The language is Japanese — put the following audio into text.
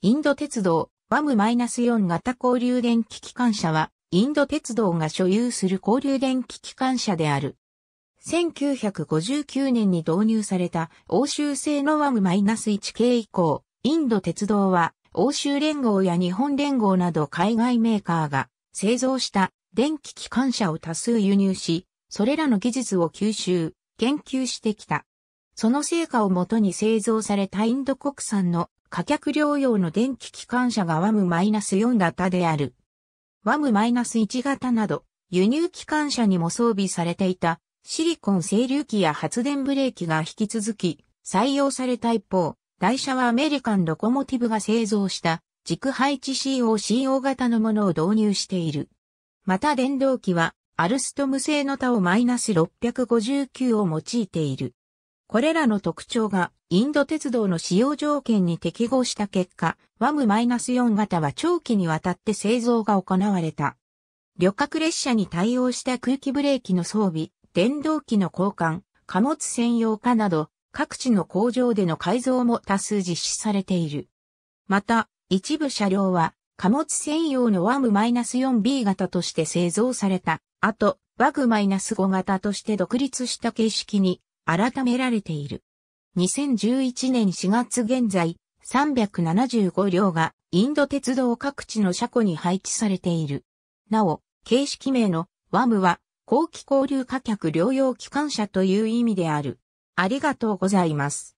インド鉄道、ワム -4 型交流電気機関車は、インド鉄道が所有する交流電気機関車である。1959年に導入された欧州製のワム -1 系以降、インド鉄道は欧州連合や日本連合など海外メーカーが製造した電気機関車を多数輸入し、それらの技術を吸収、研究してきた。その成果をもとに製造されたインド国産の火客療養の電気機関車が WAM-4 型である。WAM-1 型など、輸入機関車にも装備されていたシリコン整流器や発電ブレーキが引き続き採用された一方、台車はアメリカンロコモティブが製造した軸配置 COCO 型のものを導入している。また電動機はアルストム製のタオ -659 を用いている。これらの特徴がインド鉄道の使用条件に適合した結果、ワム -4 型は長期にわたって製造が行われた。旅客列車に対応した空気ブレーキの装備、電動機の交換、貨物専用化など、各地の工場での改造も多数実施されている。また、一部車両は、貨物専用のワム -4B 型として製造された、あと、ワグ -5 型として独立した形式に改められている。2011年4月現在、375両がインド鉄道各地の車庫に配置されている。なお、形式名のワムは、後期交流貨客療養機関車という意味である。ありがとうございます。